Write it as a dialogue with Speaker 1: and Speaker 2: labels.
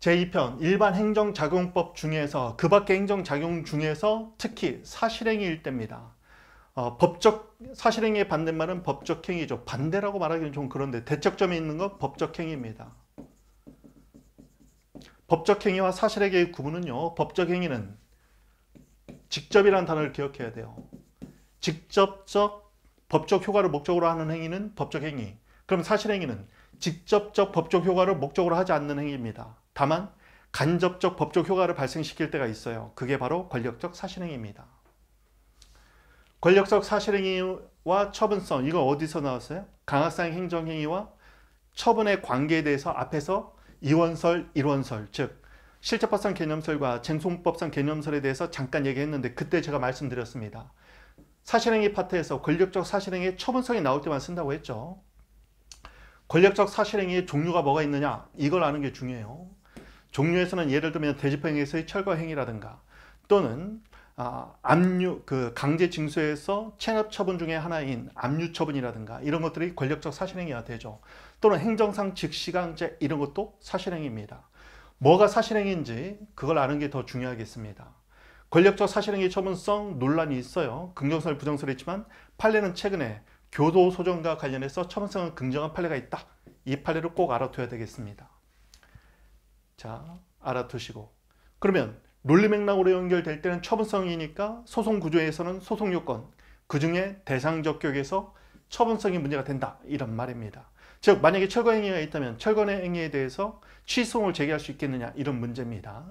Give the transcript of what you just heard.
Speaker 1: 제2편 일반 행정작용법 중에서 그 밖의 행정작용 중에서 특히 사실행위일 때입니다. 어, 법적 사실행위의 반대말은 법적행위죠. 반대라고 말하기는 좀 그런데 대척점에 있는 건 법적행위입니다. 법적행위와 사실행위의 구분은요. 법적행위는 직접이라는 단어를 기억해야 돼요. 직접적 법적 효과를 목적으로 하는 행위는 법적 행위. 그럼 사실 행위는 직접적 법적 효과를 목적으로 하지 않는 행위입니다. 다만 간접적 법적 효과를 발생시킬 때가 있어요. 그게 바로 권력적 사실행위입니다. 권력적 사실행위와 처분성, 이거 어디서 나왔어요? 강압상 행정행위와 처분의 관계에 대해서 앞에서 이원설, 일원설, 즉 실제법상 개념설과 쟁송법상 개념설에 대해서 잠깐 얘기했는데 그때 제가 말씀드렸습니다. 사실행위 파트에서 권력적 사실행위 의 처분성이 나올 때만 쓴다고 했죠. 권력적 사실행위의 종류가 뭐가 있느냐 이걸 아는 게 중요해요. 종류에서는 예를 들면 대집행위에서의 철거행위라든가 또는 아, 압류, 그 강제 징수에서 체납 처분 중의 하나인 압류 처분이라든가 이런 것들이 권력적 사실행위가 되죠. 또는 행정상 즉시강제 이런 것도 사실행위입니다. 뭐가 사실행위인지 그걸 아는 게 더 중요하겠습니다. 권력적 사실행위 처분성 논란이 있어요. 긍정성을 부정스럽지만 판례는 최근에 교도 소정과 관련해서 처분성을 긍정한 판례가 있다. 이 판례를 꼭 알아둬야 되겠습니다. 자, 알아두시고 그러면 논리 맥락으로 연결될 때는 처분성이니까 소송 구조에서는 소송 요건, 그 중에 대상적 교에서 처분성이 문제가 된다. 이런 말입니다. 즉 만약에 철거 행위가 있다면 철거 행위에 대해서 취소송을 제기할 수 있겠느냐 이런 문제입니다.